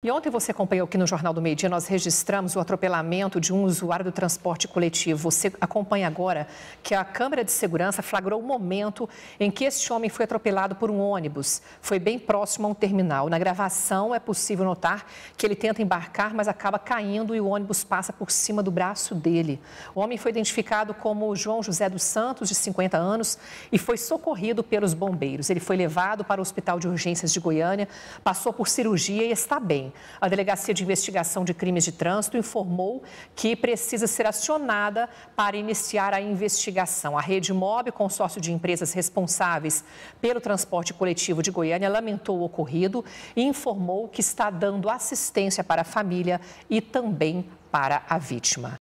E ontem você acompanhou aqui no Jornal do Meio Dia, nós registramos o atropelamento de um usuário do transporte coletivo. Você acompanha agora que a Câmara de Segurança flagrou o momento em que este homem foi atropelado por um ônibus. Foi bem próximo a um terminal. Na gravação é possível notar que ele tenta embarcar, mas acaba caindo e o ônibus passa por cima do braço dele. O homem foi identificado como João José dos Santos, de 50 anos, e foi socorrido pelos bombeiros. Ele foi levado para o Hospital de Urgências de Goiânia, passou por cirurgia e está bem. A Delegacia de Investigação de Crimes de Trânsito informou que precisa ser acionada para iniciar a investigação. A Rede Mob, consórcio de empresas responsáveis pelo transporte coletivo de Goiânia, lamentou o ocorrido e informou que está dando assistência para a família e também para a vítima.